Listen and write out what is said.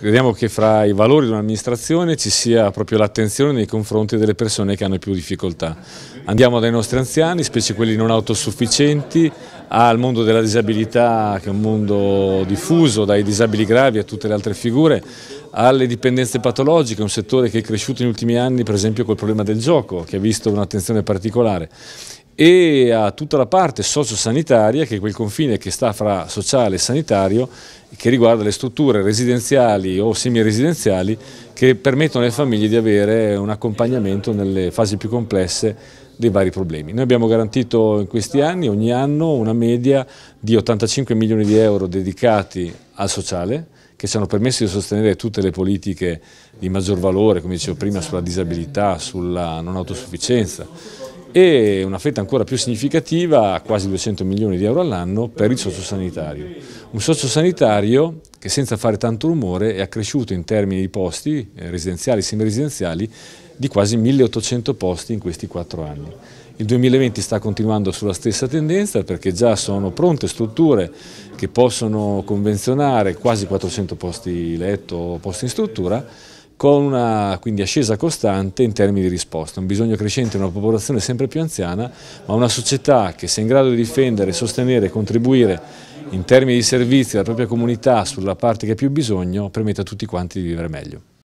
Crediamo che fra i valori di un'amministrazione ci sia proprio l'attenzione nei confronti delle persone che hanno più difficoltà. Andiamo dai nostri anziani, specie quelli non autosufficienti, al mondo della disabilità che è un mondo diffuso, dai disabili gravi a tutte le altre figure, alle dipendenze patologiche, un settore che è cresciuto negli ultimi anni per esempio col problema del gioco, che ha visto un'attenzione particolare e a tutta la parte sociosanitaria, che è quel confine che sta fra sociale e sanitario, che riguarda le strutture residenziali o semiresidenziali che permettono alle famiglie di avere un accompagnamento nelle fasi più complesse dei vari problemi. Noi abbiamo garantito in questi anni, ogni anno, una media di 85 milioni di euro dedicati al sociale, che ci hanno permesso di sostenere tutte le politiche di maggior valore, come dicevo prima, sulla disabilità, sulla non autosufficienza, e una fetta ancora più significativa, quasi 200 milioni di euro all'anno, per il sociosanitario. Un sociosanitario che senza fare tanto rumore è accresciuto in termini di posti eh, residenziali e semiresidenziali di quasi 1800 posti in questi quattro anni. Il 2020 sta continuando sulla stessa tendenza perché già sono pronte strutture che possono convenzionare quasi 400 posti letto o posti in struttura con una quindi, ascesa costante in termini di risposta, un bisogno crescente di una popolazione sempre più anziana, ma una società che sia in grado di difendere, sostenere e contribuire in termini di servizi alla propria comunità sulla parte che ha più bisogno, permette a tutti quanti di vivere meglio.